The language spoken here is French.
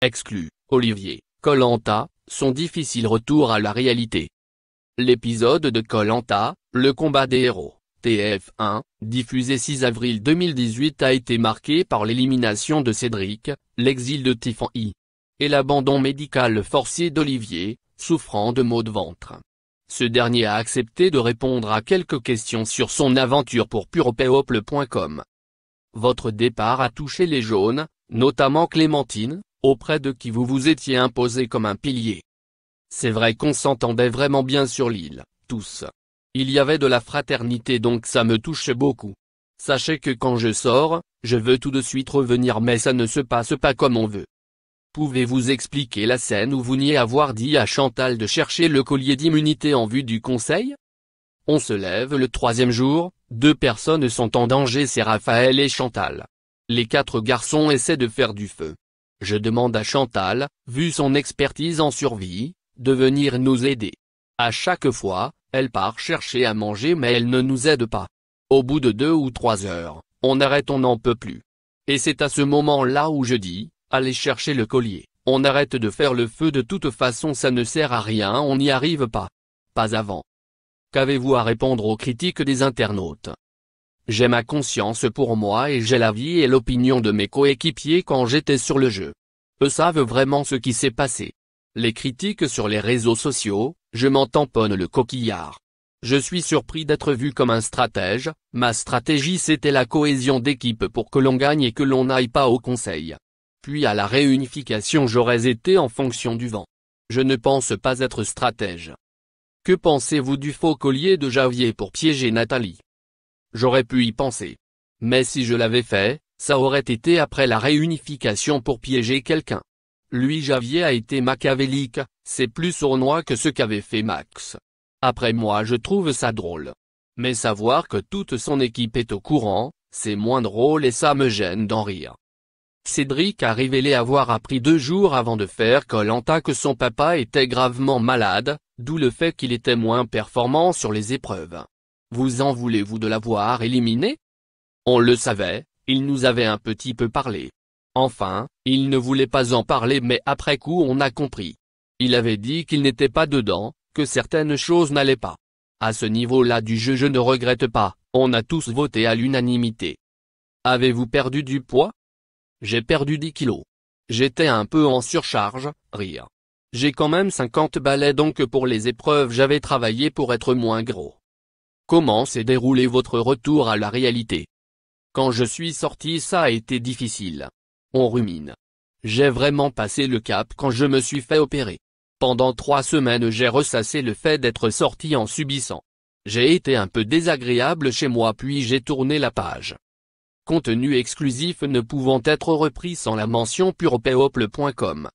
Exclu Olivier, Colanta, son difficile retour à la réalité. L'épisode de Colanta, le combat des héros, TF1, diffusé 6 avril 2018 a été marqué par l'élimination de Cédric, l'exil de Tiffany et l'abandon médical forcé d'Olivier, souffrant de maux de ventre. Ce dernier a accepté de répondre à quelques questions sur son aventure pour puropeople.com. Votre départ a touché les jaunes, notamment Clémentine, auprès de qui vous vous étiez imposé comme un pilier. C'est vrai qu'on s'entendait vraiment bien sur l'île, tous. Il y avait de la fraternité donc ça me touche beaucoup. Sachez que quand je sors, je veux tout de suite revenir mais ça ne se passe pas comme on veut. Pouvez-vous expliquer la scène où vous niez avoir dit à Chantal de chercher le collier d'immunité en vue du conseil On se lève le troisième jour, deux personnes sont en danger c'est Raphaël et Chantal. Les quatre garçons essaient de faire du feu. Je demande à Chantal, vu son expertise en survie, de venir nous aider. À chaque fois, elle part chercher à manger mais elle ne nous aide pas. Au bout de deux ou trois heures, on arrête on n'en peut plus. Et c'est à ce moment-là où je dis, allez chercher le collier, on arrête de faire le feu de toute façon ça ne sert à rien on n'y arrive pas. Pas avant. Qu'avez-vous à répondre aux critiques des internautes j'ai ma conscience pour moi et j'ai la vie et l'opinion de mes coéquipiers quand j'étais sur le jeu. Eux savent vraiment ce qui s'est passé. Les critiques sur les réseaux sociaux, je m'en tamponne le coquillard. Je suis surpris d'être vu comme un stratège, ma stratégie c'était la cohésion d'équipe pour que l'on gagne et que l'on n'aille pas au conseil. Puis à la réunification j'aurais été en fonction du vent. Je ne pense pas être stratège. Que pensez-vous du faux collier de Javier pour piéger Nathalie j'aurais pu y penser. Mais si je l'avais fait, ça aurait été après la réunification pour piéger quelqu'un. Lui Javier a été machiavélique, c'est plus sournois que ce qu'avait fait Max. Après moi je trouve ça drôle. Mais savoir que toute son équipe est au courant, c'est moins drôle et ça me gêne d'en rire. Cédric a révélé avoir appris deux jours avant de faire Colanta que son papa était gravement malade, d'où le fait qu'il était moins performant sur les épreuves. Vous en voulez-vous de l'avoir éliminé On le savait, il nous avait un petit peu parlé. Enfin, il ne voulait pas en parler mais après coup on a compris. Il avait dit qu'il n'était pas dedans, que certaines choses n'allaient pas. À ce niveau-là du jeu je ne regrette pas, on a tous voté à l'unanimité. Avez-vous perdu du poids J'ai perdu 10 kilos. J'étais un peu en surcharge, rire. J'ai quand même 50 balais donc pour les épreuves j'avais travaillé pour être moins gros. Comment s'est déroulé votre retour à la réalité Quand je suis sorti ça a été difficile. On rumine. J'ai vraiment passé le cap quand je me suis fait opérer. Pendant trois semaines j'ai ressassé le fait d'être sorti en subissant. J'ai été un peu désagréable chez moi puis j'ai tourné la page. Contenu exclusif ne pouvant être repris sans la mention purepeople.com